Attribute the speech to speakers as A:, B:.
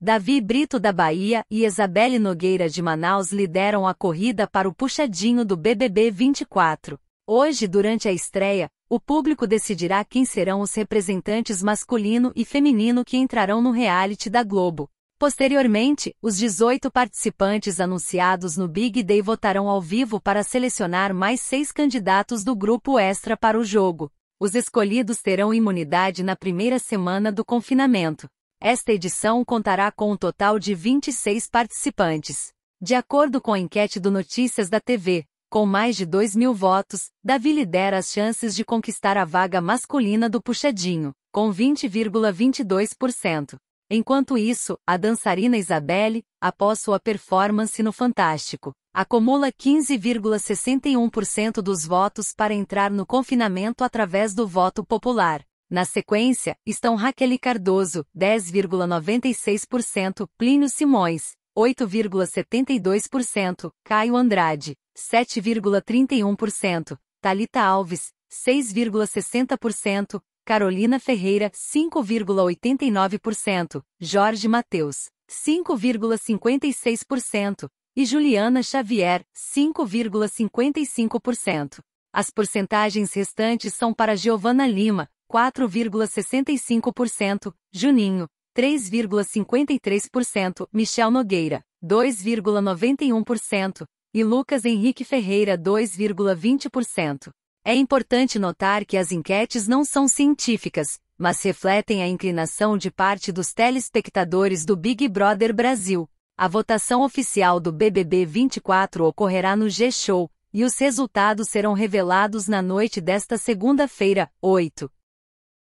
A: Davi Brito da Bahia e Isabelle Nogueira de Manaus lideram a corrida para o puxadinho do BBB 24. Hoje, durante a estreia, o público decidirá quem serão os representantes masculino e feminino que entrarão no reality da Globo. Posteriormente, os 18 participantes anunciados no Big Day votarão ao vivo para selecionar mais seis candidatos do grupo extra para o jogo. Os escolhidos terão imunidade na primeira semana do confinamento. Esta edição contará com um total de 26 participantes. De acordo com a enquete do Notícias da TV, com mais de 2 mil votos, Davi lidera as chances de conquistar a vaga masculina do Puxadinho, com 20,22%. Enquanto isso, a dançarina Isabelle, após sua performance no Fantástico, acumula 15,61% dos votos para entrar no confinamento através do voto popular. Na sequência, estão Raquel Cardoso, 10,96%, Plínio Simões, 8,72%, Caio Andrade, 7,31%, Talita Alves, 6,60%, Carolina Ferreira, 5,89%, Jorge Mateus, 5,56% e Juliana Xavier, 5,55%. As porcentagens restantes são para Giovana Lima, 4,65%, Juninho, 3,53%, Michel Nogueira, 2,91%, e Lucas Henrique Ferreira, 2,20%. É importante notar que as enquetes não são científicas, mas refletem a inclinação de parte dos telespectadores do Big Brother Brasil. A votação oficial do BBB 24 ocorrerá no G-Show, e os resultados serão revelados na noite desta segunda-feira, 8.